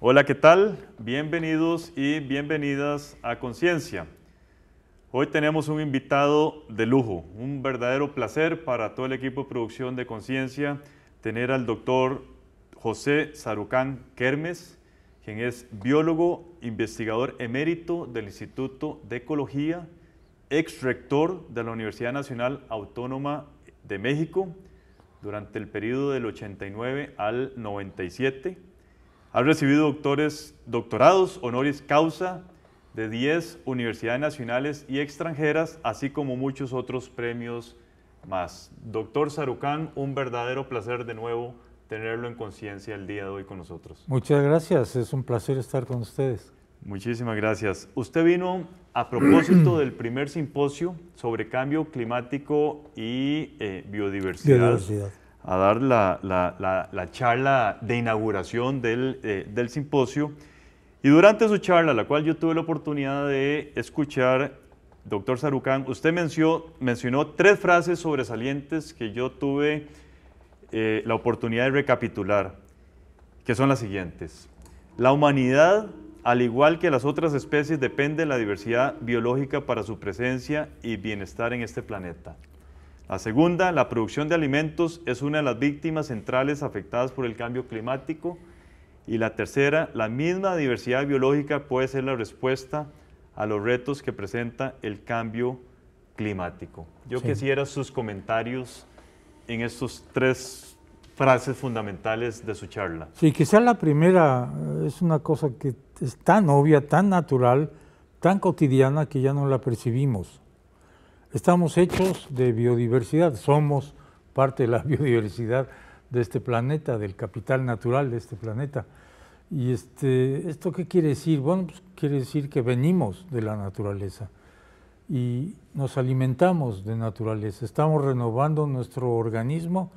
Hola, ¿qué tal? Bienvenidos y bienvenidas a Conciencia. Hoy tenemos un invitado de lujo, un verdadero placer para todo el equipo de producción de Conciencia tener al doctor José Sarucán Kermes, quien es biólogo, investigador emérito del Instituto de Ecología, ex rector de la Universidad Nacional Autónoma de México durante el periodo del 89 al 97 ha recibido doctores, doctorados honoris causa de 10 universidades nacionales y extranjeras, así como muchos otros premios más. Doctor Sarucán, un verdadero placer de nuevo tenerlo en conciencia el día de hoy con nosotros. Muchas gracias, es un placer estar con ustedes. Muchísimas gracias. Usted vino a propósito del primer simposio sobre cambio climático y eh, biodiversidad a dar la, charla de inauguración eh, del, simposio. Y durante su charla, la cual yo tuve la oportunidad de escuchar, doctor Sarucán, usted mencionó, mencionó tres frases sobresalientes que yo tuve eh, la oportunidad de recapitular, que son las siguientes. La humanidad, al igual que las otras especies, depende de la diversidad biológica para su presencia y bienestar en este planeta. La segunda, la producción de alimentos es una de las víctimas centrales afectadas por el cambio climático. Y la tercera, la misma diversidad biológica puede ser la respuesta a los retos que presenta el cambio climático. Yo quisiera sus comentarios en estos tres frases fundamentales de su charla. Sí, quizá la primera eh, es una cosa que es tan obvia, tan natural, tan cotidiana que ya no la percibimos. Estamos hechos de biodiversidad, somos parte de la biodiversidad de este planeta, del capital natural de este planeta. ¿Y este, esto qué quiere decir? Bueno, pues, quiere decir que venimos de la naturaleza y nos alimentamos de naturaleza. Estamos renovando nuestro organismo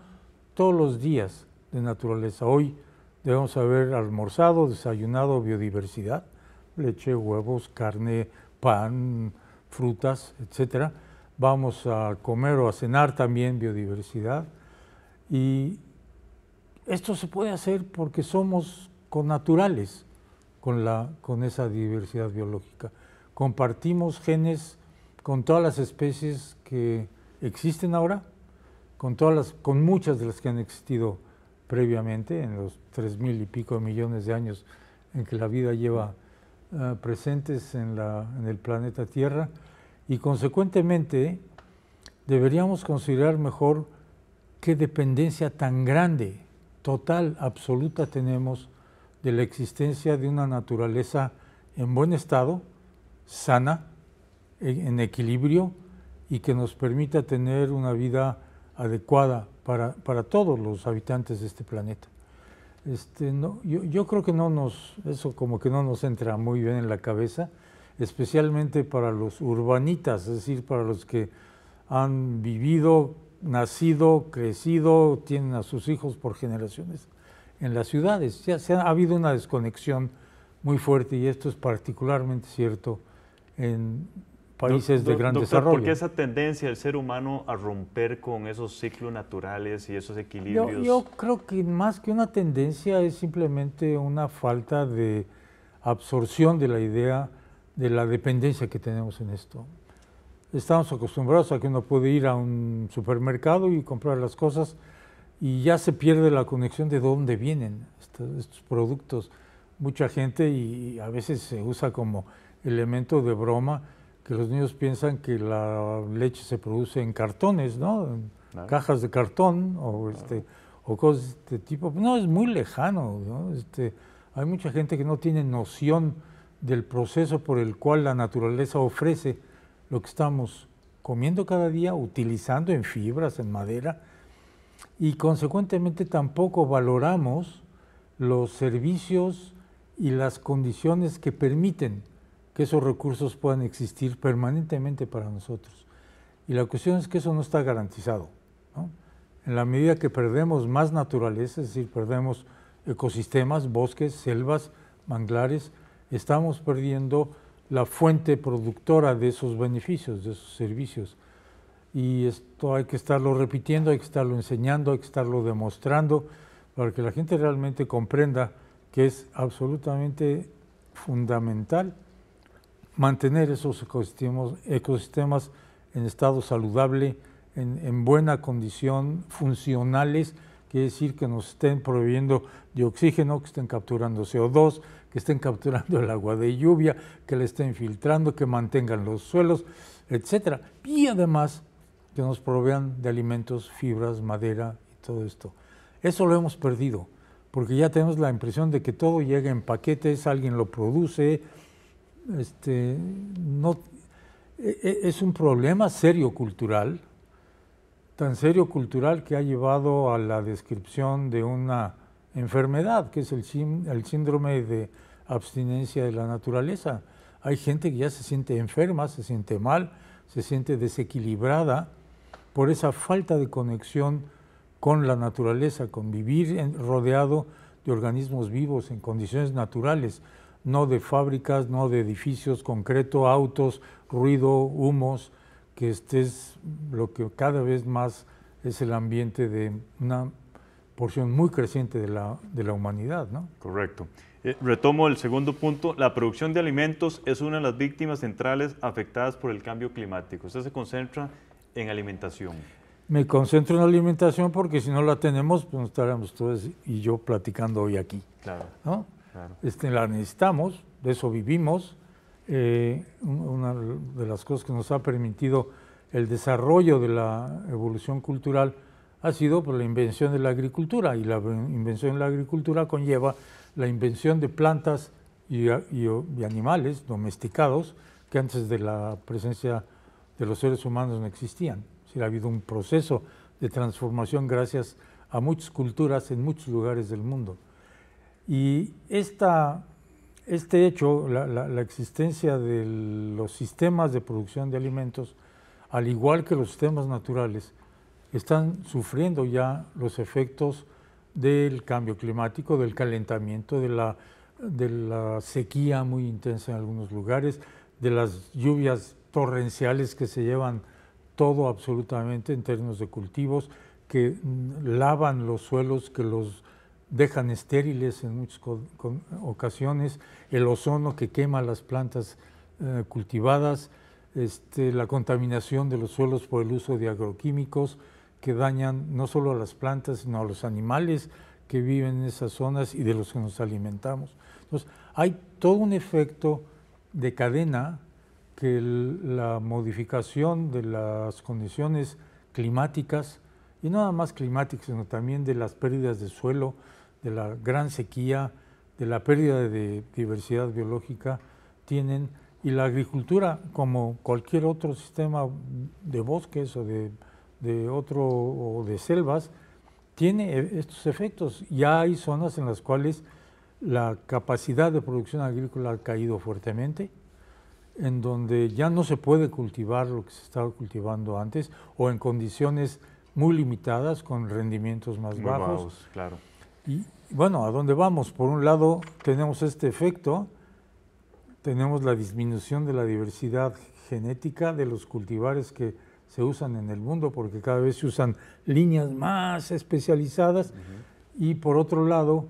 todos los días de naturaleza. Hoy debemos haber almorzado, desayunado biodiversidad, leche, huevos, carne, pan, frutas, etcétera vamos a comer o a cenar también biodiversidad. Y esto se puede hacer porque somos connaturales con, la, con esa diversidad biológica. Compartimos genes con todas las especies que existen ahora, con, con muchas de las que han existido previamente, en los tres mil y pico millones de años en que la vida lleva eh, presentes en el planeta Tierra y consecuentemente deberíamos considerar mejor qué dependencia tan grande, total, absoluta tenemos de la existencia de una naturaleza en buen estado, sana, en, equilibrio y que nos permita tener una vida adecuada para, todos los habitantes de este planeta. Este, yo, creo que no nos, eso como que no nos entra muy bien en la cabeza especialmente para los urbanitas, es decir, para los que han vivido, nacido, crecido, tienen a sus hijos por generaciones en las ciudades. se ha, habido una desconexión muy fuerte y esto es particularmente cierto en países de gran desarrollo. ¿Por qué esa tendencia del ser humano a romper con esos ciclos naturales y esos equilibrios? yo creo que más que una tendencia es simplemente una falta de absorción de la idea de la dependencia que tenemos en esto. Estamos acostumbrados a que uno puede ir a un supermercado y comprar las cosas y ya se pierde la conexión de dónde vienen estos, productos. Mucha gente y a veces se usa como elemento de broma que los niños piensan que la leche se produce en cartones, ¿no? En cajas de cartón o, este, o cosas de este tipo. No, es muy lejano, Este, hay mucha gente que no tiene noción del proceso por el cual la naturaleza ofrece lo que estamos comiendo cada día, utilizando en fibras, en madera, y consecuentemente tampoco valoramos los servicios y las condiciones que permiten que esos recursos puedan existir permanentemente para nosotros. Y la cuestión es que eso no está garantizado. En la medida que perdemos más naturaleza, es decir, perdemos ecosistemas, bosques, selvas, manglares, estamos perdiendo la fuente productora de esos beneficios, de esos servicios. Y esto hay que estarlo repitiendo, hay que estarlo enseñando, hay que estarlo demostrando para que la gente realmente comprenda que es absolutamente fundamental mantener esos ecosistemas, en estado saludable, en, buena condición, funcionales, quiere decir que nos estén proveyendo de oxígeno, que estén capturando CO2, que estén capturando el agua de lluvia, que la estén filtrando, que mantengan los suelos, etcétera. Y además que nos provean de alimentos, fibras, madera y todo esto. Eso lo hemos perdido, porque ya tenemos la impresión de que todo llega en paquetes, alguien lo produce. Este, no, e, e, es un problema serio cultural, tan serio cultural que ha llevado a la descripción de una enfermedad, que es el, síndrome de abstinencia de la naturaleza. Hay gente que ya se siente enferma, se siente mal, se siente desequilibrada por esa falta de conexión con la naturaleza, con vivir rodeado de organismos vivos en condiciones naturales, no de fábricas, no de edificios, concreto, autos, ruido, humos, que este es lo que cada vez más es el ambiente de una porción muy creciente de la, de la humanidad. ¿no? Correcto. Eh, retomo el segundo punto. La producción de alimentos es una de las víctimas centrales afectadas por el cambio climático. Usted se concentra en alimentación. Me concentro en alimentación porque si no la tenemos, pues no estaríamos todos y yo platicando hoy aquí. Claro. Este, la necesitamos, de eso vivimos. Eh, una de las cosas que nos ha permitido el desarrollo de la evolución cultural ha sido por la invención de la agricultura y la invención de la agricultura conlleva la invención de plantas y, animales domesticados que antes de la presencia de los seres humanos no existían. ha habido un proceso de transformación gracias a muchas culturas en muchos lugares del mundo. Y esta, este hecho, la, existencia de los sistemas de producción de alimentos, al igual que los sistemas naturales, están sufriendo ya los efectos del cambio climático, del calentamiento, de la, sequía muy intensa en algunos lugares, de las lluvias torrenciales que se llevan todo absolutamente en términos de cultivos, que lavan los suelos, que los dejan estériles en muchas ocasiones, el ozono que quema las plantas eh, cultivadas, este, la contaminación de los suelos por el uso de agroquímicos, que dañan no solo a las plantas, sino a los animales que viven en esas zonas y de los que nos alimentamos. Entonces, hay todo un efecto de cadena que la modificación de las condiciones climáticas, y no nada más climáticas, sino también de las pérdidas de suelo, de la gran sequía, de la pérdida de diversidad biológica, tienen, y la agricultura, como cualquier otro sistema de bosques o de de otro o de selvas, tiene e, estos efectos. Ya hay zonas en las cuales la capacidad de producción agrícola ha caído fuertemente, en donde ya no se puede cultivar lo que se estaba cultivando antes o en condiciones muy limitadas con rendimientos más bajos. bajos. Claro. Y bueno, ¿a dónde vamos? Por un lado tenemos este efecto, tenemos la disminución de la diversidad genética de los cultivares que se usan en el mundo porque cada vez se usan líneas más especializadas y por otro lado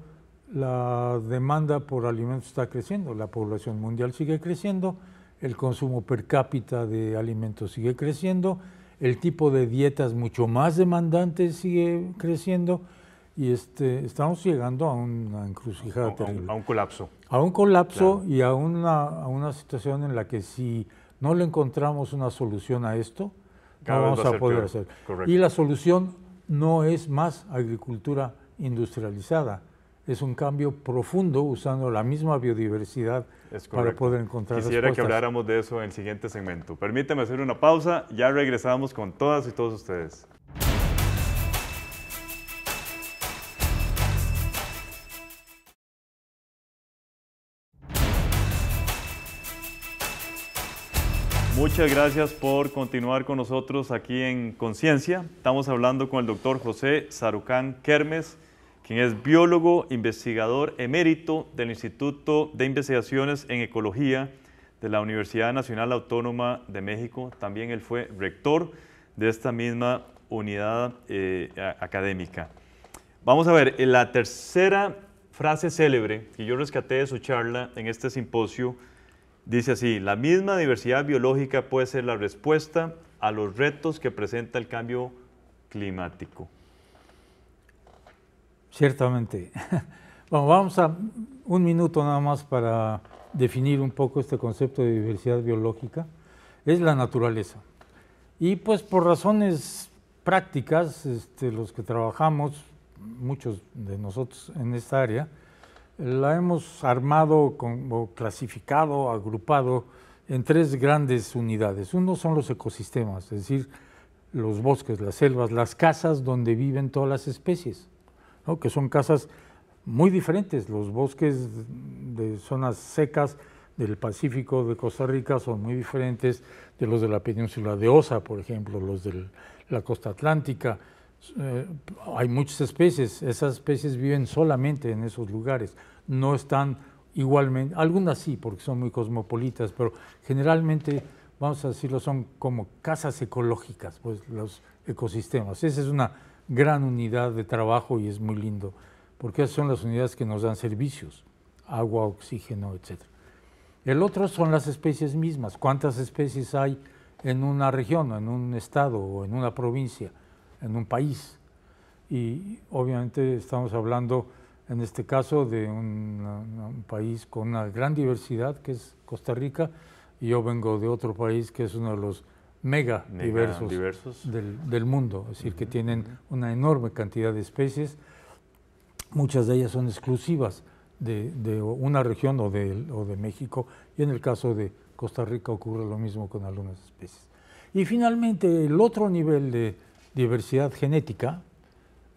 la demanda por alimentos está creciendo, la población mundial sigue creciendo, el consumo per cápita de alimentos sigue creciendo, el tipo de dietas mucho más demandantes sigue creciendo y este, estamos llegando a una encrucijada a, terrible. A un colapso. A un colapso y a una, a una situación en la que si no le encontramos una solución a esto, vamos a, poder hacer. Y la solución no es más agricultura industrializada, es un cambio profundo usando la misma biodiversidad para poder encontrar Quisiera que habláramos de eso en el siguiente segmento. Permíteme hacer una pausa, ya regresamos con todas y todos ustedes. Muchas gracias por continuar con nosotros aquí en Conciencia. Estamos hablando con el doctor José Sarucán Kermes, quien es biólogo, investigador emérito del Instituto de Investigaciones en Ecología de la Universidad Nacional Autónoma de México. También él fue rector de esta misma unidad eh, académica. Vamos a ver, la tercera frase célebre que yo rescaté de su charla en este simposio Dice así, la misma diversidad biológica puede ser la respuesta a los retos que presenta el cambio climático. Ciertamente. Bueno, vamos a un minuto nada más para definir un poco este concepto de diversidad biológica. Es la naturaleza. Y pues por razones prácticas, este, los que trabajamos, muchos de nosotros en esta área, la hemos armado clasificado, agrupado en tres grandes unidades. Uno son los ecosistemas, es decir, los bosques, las selvas, las casas donde viven todas las especies, que son casas muy diferentes. Los bosques de zonas secas del Pacífico de Costa Rica son muy diferentes de los de la península de Osa, por ejemplo, los de la costa atlántica. Eh, hay muchas especies, esas especies viven solamente en esos lugares no están igualmente, algunas sí, porque son muy cosmopolitas, pero generalmente, vamos a decirlo, son como casas ecológicas, pues los ecosistemas. Esa es una gran unidad de trabajo y es muy lindo, porque esas son las unidades que nos dan servicios, agua, oxígeno, etc. El otro son las especies mismas, cuántas especies hay en una región, en un estado, o en una provincia, en un país. Y obviamente estamos hablando en este caso de un, país con una gran diversidad que es Costa Rica, y yo vengo de otro país que es uno de los mega, diversos, Del, mundo, es decir, que tienen una enorme cantidad de especies, muchas de ellas son exclusivas de, una región o o de México, y en el caso de Costa Rica ocurre lo mismo con algunas especies. Y finalmente, el otro nivel de diversidad genética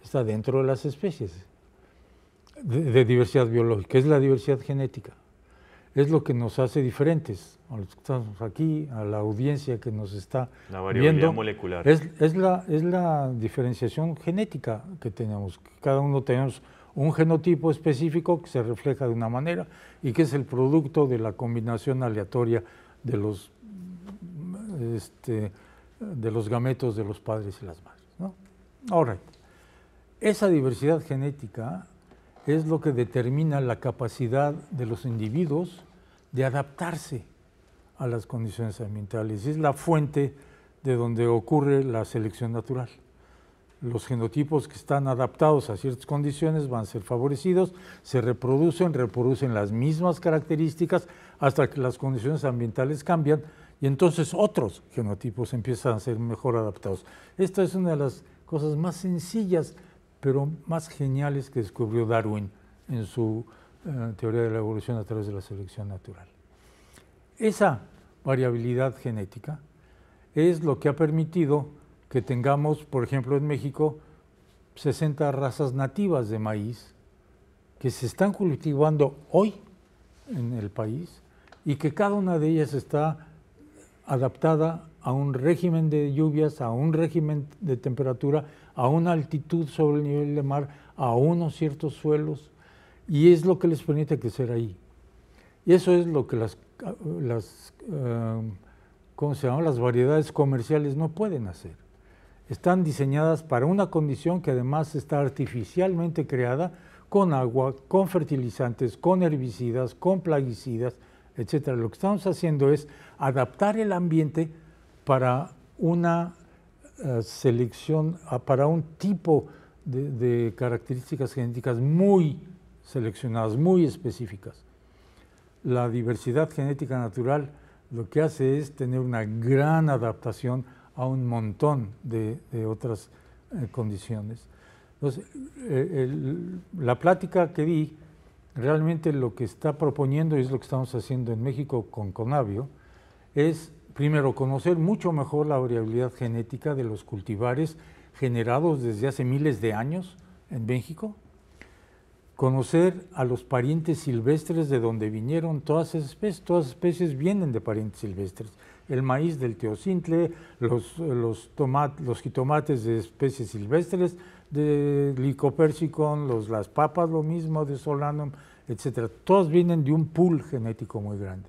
está dentro de las especies de, diversidad biológica, es la diversidad genética. Es lo que nos hace diferentes a los que estamos aquí, a la audiencia que nos está la variabilidad molecular. Es, la, es la diferenciación genética que tenemos. Cada uno tenemos un genotipo específico que se refleja de una manera y que es el producto de la combinación aleatoria de los, este, de los gametos de los padres y las madres. Ahora, esa diversidad genética es lo que determina la capacidad de los individuos de adaptarse a las condiciones ambientales. Es la fuente de donde ocurre la selección natural. Los genotipos que están adaptados a ciertas condiciones van a ser favorecidos, se reproducen, reproducen las mismas características hasta que las condiciones ambientales cambian y entonces otros genotipos empiezan a ser mejor adaptados. Esta es una de las cosas más sencillas pero más geniales que descubrió Darwin en su eh, teoría de la evolución a través de la selección natural. Esa variabilidad genética es lo que ha permitido que tengamos, por ejemplo, en México, 60 razas nativas de maíz que se están cultivando hoy en el país y que cada una de ellas está adaptada a un régimen de lluvias, a un régimen de temperatura, a una altitud sobre el nivel del mar, a unos ciertos suelos, y es lo que les permite crecer ahí. Y eso es lo que las, las eh, las variedades comerciales no pueden hacer. Están diseñadas para una condición que además está artificialmente creada con agua, con fertilizantes, con herbicidas, con plaguicidas, etc. Lo que estamos haciendo es adaptar el ambiente para una eh, selección, ah, para un tipo de, características genéticas muy seleccionadas, muy específicas. La diversidad genética natural lo que hace es tener una gran adaptación a un montón de, otras eh, condiciones. Entonces, eh, la plática que di, realmente lo que está proponiendo y es lo que estamos haciendo en México con Conavio, es, primero, conocer mucho mejor la variabilidad genética de los cultivares generados desde hace miles de años en México, conocer a los parientes silvestres de donde vinieron todas esas especies, todas esas especies vienen de parientes silvestres, el maíz del teocintle, los, los, jitomates de especies silvestres, de licopersicon, las papas lo mismo, de solanum, etc. todas vienen de un pool genético muy grande.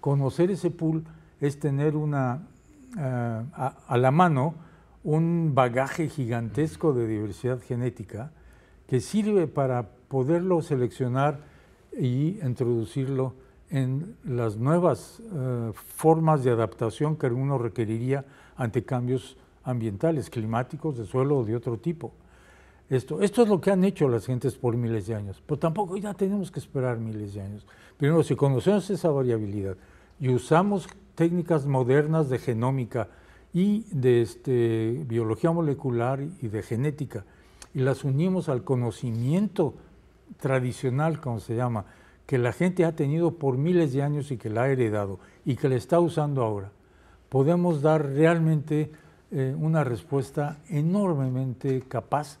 Conocer ese pool es tener una, eh, a, la mano un bagaje gigantesco de diversidad genética que sirve para poderlo seleccionar y introducirlo en las nuevas eh, formas de adaptación que uno requeriría ante cambios ambientales, climáticos, de suelo o de otro tipo. Esto, esto es lo que han hecho las gentes por miles de años, pero tampoco ya tenemos que esperar miles de años. Primero, si conocemos esa variabilidad y usamos técnicas modernas de genómica y de este, biología molecular y de genética, y las unimos al conocimiento tradicional, como se llama, que la gente ha tenido por miles de años y que la ha heredado y que la está usando ahora, podemos dar realmente eh, una respuesta enormemente capaz,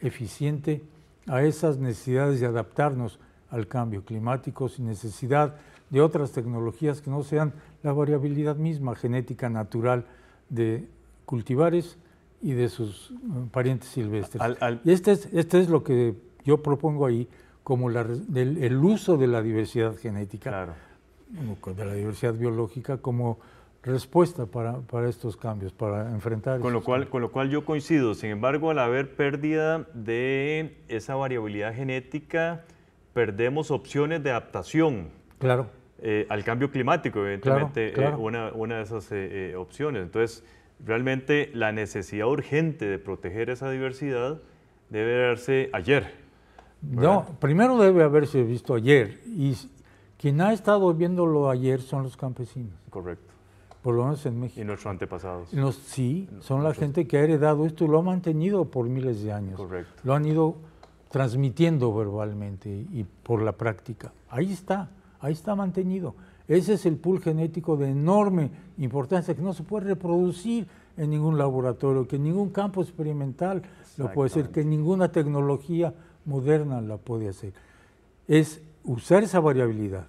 eficiente a esas necesidades de adaptarnos al cambio climático sin necesidad de otras tecnologías que no sean la variabilidad misma genética natural de cultivares y de sus eh, parientes silvestres. Y este es, este es lo que yo propongo ahí como el, uso de la diversidad genética, de la diversidad biológica como respuesta para, estos cambios, para enfrentar. Con lo, cual, con lo cual yo coincido, sin embargo, al haber pérdida de esa variabilidad genética, perdemos opciones de adaptación Claro. Eh, al cambio climático, evidentemente, eh, Una, de esas eh, opciones. Entonces, realmente la necesidad urgente de proteger esa diversidad debe darse ayer. No, primero debe haberse visto ayer y quien ha estado viéndolo ayer son los campesinos. Correcto. Por lo menos en México. Y nuestros antepasados. sí, son la gente que ha heredado esto y lo ha mantenido por miles de años. Correcto. Lo han ido transmitiendo verbalmente y por la práctica. Ahí está ahí está mantenido. Ese es el pool genético de enorme importancia que no se puede reproducir en ningún laboratorio, que en ningún campo experimental lo puede hacer, que ninguna tecnología moderna la puede hacer. Es usar esa variabilidad,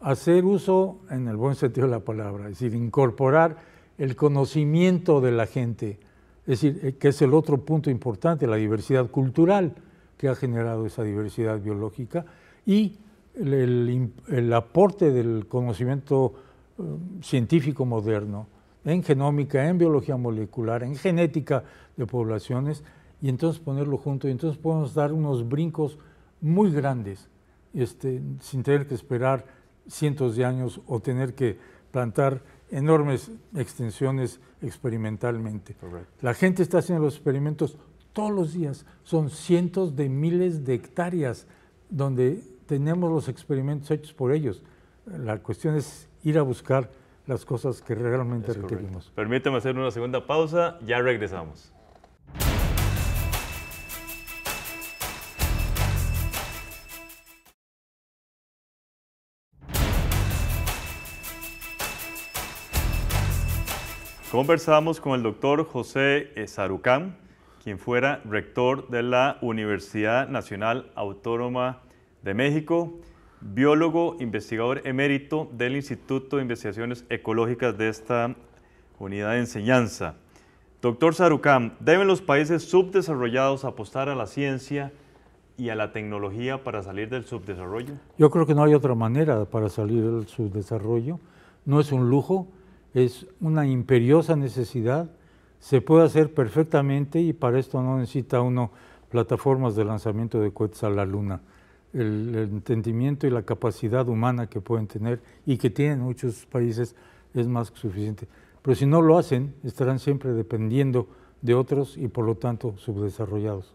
hacer uso, en el buen sentido de la palabra, es decir, incorporar el conocimiento de la gente, es decir, eh, que es el otro punto importante, la diversidad cultural que ha generado esa diversidad biológica y el, aporte del conocimiento eh, científico moderno en genómica, en biología molecular, en genética de poblaciones, y entonces ponerlo junto, y entonces podemos dar unos brincos muy grandes, este, sin tener que esperar cientos de años o tener que plantar enormes extensiones experimentalmente. La gente está haciendo los experimentos todos los días, son cientos de miles de hectáreas donde tenemos los experimentos hechos por ellos. La cuestión es ir a buscar las cosas que realmente es requerimos. Permíteme hacer una segunda pausa, ya regresamos. Conversamos con el doctor José Sarucán, quien fuera rector de la Universidad Nacional Autónoma de México, biólogo, investigador emérito del Instituto de Investigaciones Ecológicas de esta unidad de enseñanza. Doctor Sarucán, ¿deben los países subdesarrollados apostar a la ciencia y a la tecnología para salir del subdesarrollo? Yo creo que no hay otra manera para salir del subdesarrollo. No es un lujo, es una imperiosa necesidad. Se puede hacer perfectamente y para esto no necesita uno plataformas de lanzamiento de cohetes a la luna el entendimiento y la capacidad humana que pueden tener y que tienen muchos países es más que suficiente. Pero si no lo hacen, estarán siempre dependiendo de otros y por lo tanto subdesarrollados.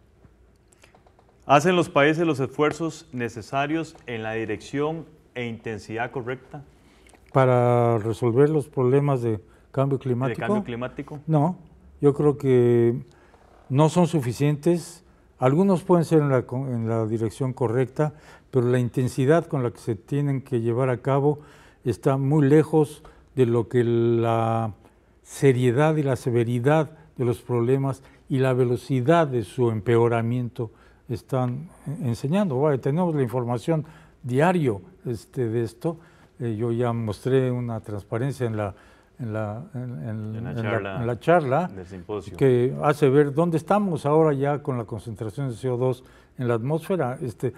¿Hacen los países los esfuerzos necesarios en la dirección e intensidad correcta? Para resolver los problemas de cambio climático. ¿De cambio climático? No, yo creo que no son suficientes algunos pueden ser en la, dirección correcta, pero la intensidad con la que se tienen que llevar a cabo está muy lejos de lo que la seriedad y la severidad de los problemas y la velocidad de su empeoramiento están enseñando. tenemos la información diario este, de esto. Eh, yo ya mostré una transparencia en la en la, en, la, charla, que hace ver dónde estamos ahora ya con la concentración de CO2 en la atmósfera. Este,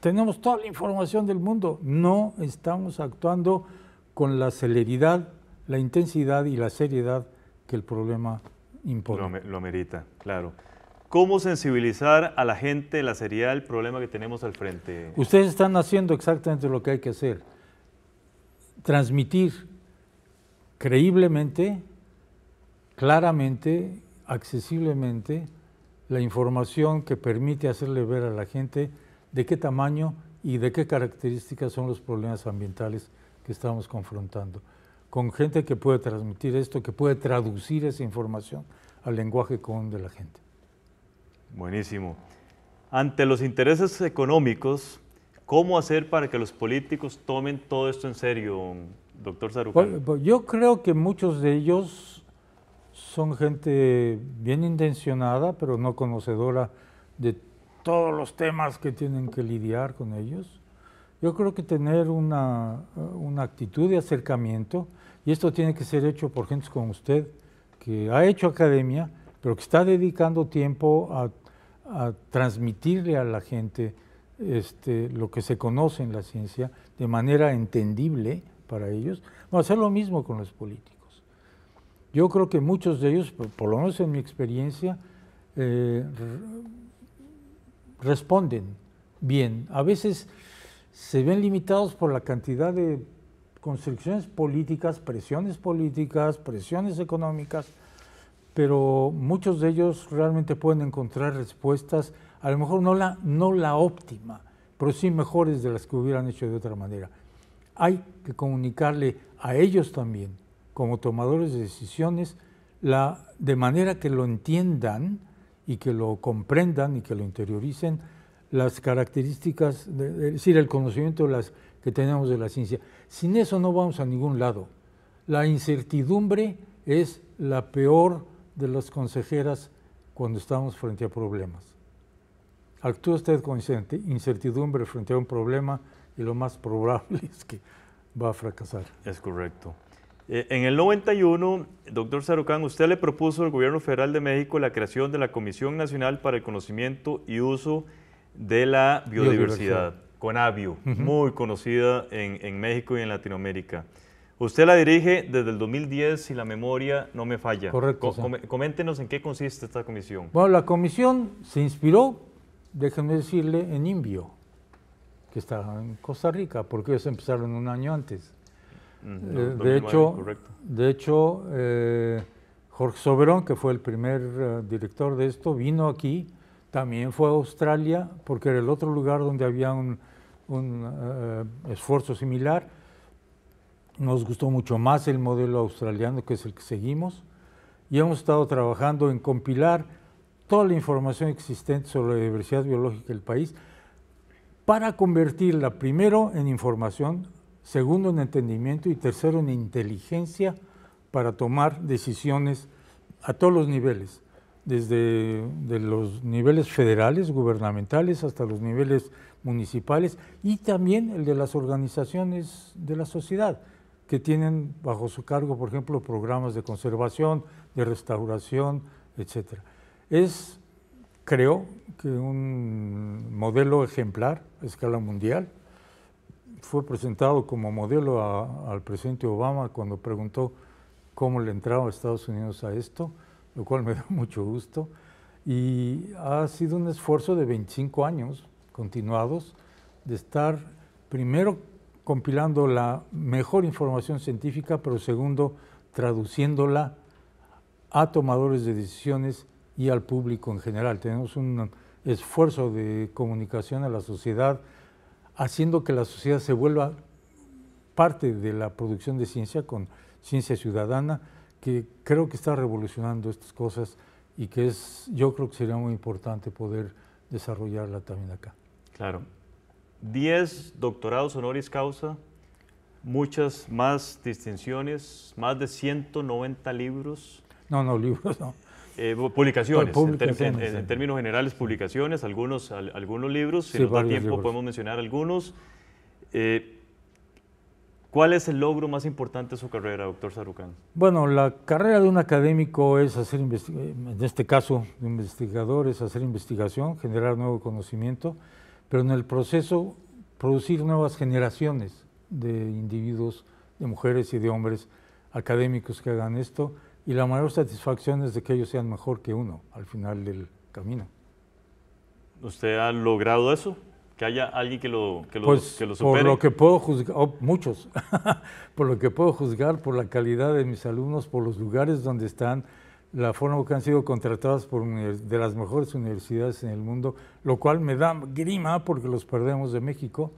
tenemos toda la información del mundo, no estamos actuando con la celeridad, la intensidad y la seriedad que el problema impone. Lo, amerita, claro. ¿Cómo sensibilizar a la gente la seriedad del problema que tenemos al frente? Ustedes están haciendo exactamente lo que hay que hacer, transmitir creíblemente, claramente, accesiblemente, la información que permite hacerle ver a la gente de qué tamaño y de qué características son los problemas ambientales que estamos confrontando. Con gente que puede transmitir esto, que puede traducir esa información al lenguaje común de la gente. Buenísimo. Ante los intereses económicos, ¿cómo hacer para que los políticos tomen todo esto en serio, doctor pues, pues, yo creo que muchos de ellos son gente bien intencionada, pero no conocedora de todos los temas que tienen que lidiar con ellos. Yo creo que tener una, actitud de acercamiento, y esto tiene que ser hecho por gente como usted, que ha hecho academia, pero que está dedicando tiempo a, transmitirle a la gente este, lo que se conoce en la ciencia de manera entendible, para ellos. Va a lo mismo con los políticos. Yo creo que muchos de ellos, por, lo menos en mi experiencia, eh, responden bien. A veces se ven limitados por la cantidad de construcciones políticas, presiones políticas, presiones económicas, pero muchos de ellos realmente pueden encontrar respuestas, a lo mejor no la, no la óptima, pero sí mejores de las que hubieran hecho de otra manera hay que comunicarle a ellos también, como tomadores de decisiones, de manera que lo entiendan y que lo comprendan y que lo interioricen las características, de, es decir, el conocimiento las, que tenemos de la ciencia. Sin eso no vamos a ningún lado. La incertidumbre es la peor de las consejeras cuando estamos frente a problemas. Actúa usted con incertidumbre frente a un problema y lo más probable es que va a fracasar. Es correcto. Eh, en el 91, doctor Sarucán, usted le propuso al gobierno federal de México la creación de la Comisión Nacional para el Conocimiento y Uso de la Biodiversidad, CONABIO, muy conocida en, México y en Latinoamérica. Usted la dirige desde el 2010, si la memoria no me falla. Correcto. Coméntenos en qué consiste esta comisión. Bueno, la comisión se inspiró, déjenme decirle, en INVIO que estaba en Costa Rica, porque ellos empezaron un año antes. Eh, de, hecho, de, eh, hecho, Jorge Soberón, que fue el primer eh, director de esto, vino aquí, también fue a Australia, porque era el otro lugar donde había un, un esfuerzo similar. Nos gustó mucho más el modelo australiano, que es el que seguimos, y hemos estado trabajando en compilar toda la información existente sobre la diversidad biológica del país para convertirla primero en información, segundo en entendimiento y tercero en inteligencia para tomar decisiones a todos los niveles, desde los niveles federales, gubernamentales, hasta los niveles municipales y también el de las organizaciones de la sociedad que tienen bajo su cargo, por ejemplo, programas de conservación, de restauración, etc. Es creo que un modelo ejemplar a escala mundial fue presentado como modelo al presidente Obama cuando preguntó cómo le entraba a Estados Unidos a esto, lo cual me da mucho gusto. Y ha sido un esfuerzo de 25 años continuados de estar primero compilando la mejor información científica, pero segundo, traduciéndola a tomadores de decisiones y al público en general. Tenemos un esfuerzo de comunicación a la sociedad, haciendo que la sociedad se vuelva parte de la producción de ciencia con ciencia ciudadana, que creo que está revolucionando estas cosas y que es, yo creo que sería muy importante poder desarrollarla también acá. Claro. 10 doctorados honoris causa, muchas más distinciones, más de 190 libros. No, no, libros no. Eh, publicaciones, en, términos generales, publicaciones, algunos, algunos libros, si no da tiempo podemos mencionar algunos. Eh, ¿Cuál es el logro más importante de su carrera, doctor Sarucán? Bueno, la carrera de un académico es hacer, en este caso, de investigador, es hacer investigación, generar nuevo conocimiento, pero en el proceso producir nuevas generaciones de individuos, de mujeres y de hombres académicos que hagan esto y la mayor satisfacción es de que ellos sean mejor que uno al final del camino. ¿Usted ha logrado eso? que haya alguien que lo, que lo, pues, Por lo que puedo juzgar, oh, muchos, por lo que puedo juzgar, por la calidad de mis alumnos, por los lugares donde están, la forma que han sido contratados por de las mejores universidades en el mundo, lo cual me da grima porque los perdemos de México.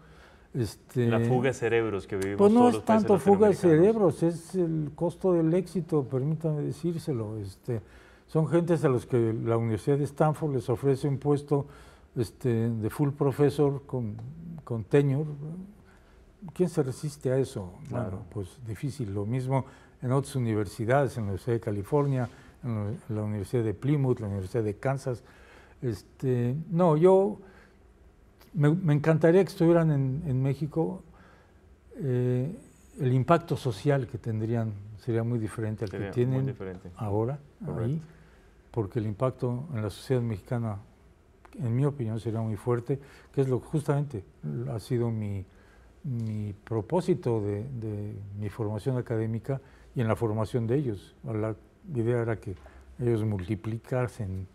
Este, la fuga de cerebros que vivimos. Pues no es tanto fuga de cerebros, es el costo del éxito, permítame decírselo. Este, son gentes a los que la Universidad de Stanford les ofrece un puesto este, de full professor con, con tenure. ¿Quién se resiste a eso? Claro. pues difícil. Lo mismo en otras universidades, en la Universidad de California, en la Universidad de Plymouth, la Universidad de Kansas. Este, no, yo me, encantaría que estuvieran en, México. Eh, el impacto social que tendrían sería muy diferente al que tienen ahora, porque el impacto en la sociedad mexicana, en mi opinión, sería muy fuerte, que es lo que justamente ha sido mi, propósito de, de, mi formación académica y en la formación de ellos. La idea era que ellos multiplicasen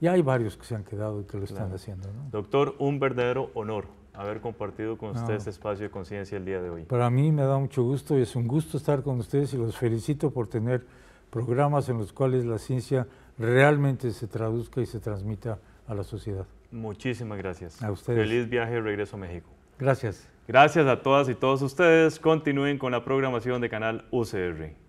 ya hay varios que se han quedado y que lo están haciendo. Doctor, un verdadero honor haber compartido con usted este espacio de conciencia el día de hoy. Para mí me da mucho gusto y es un gusto estar con ustedes y los felicito por tener programas en los cuales la ciencia realmente se traduzca y se transmita a la sociedad. Muchísimas gracias. A ustedes. Feliz viaje de regreso a México. Gracias. Gracias a todas y todos ustedes. Continúen con la programación de Canal UCR.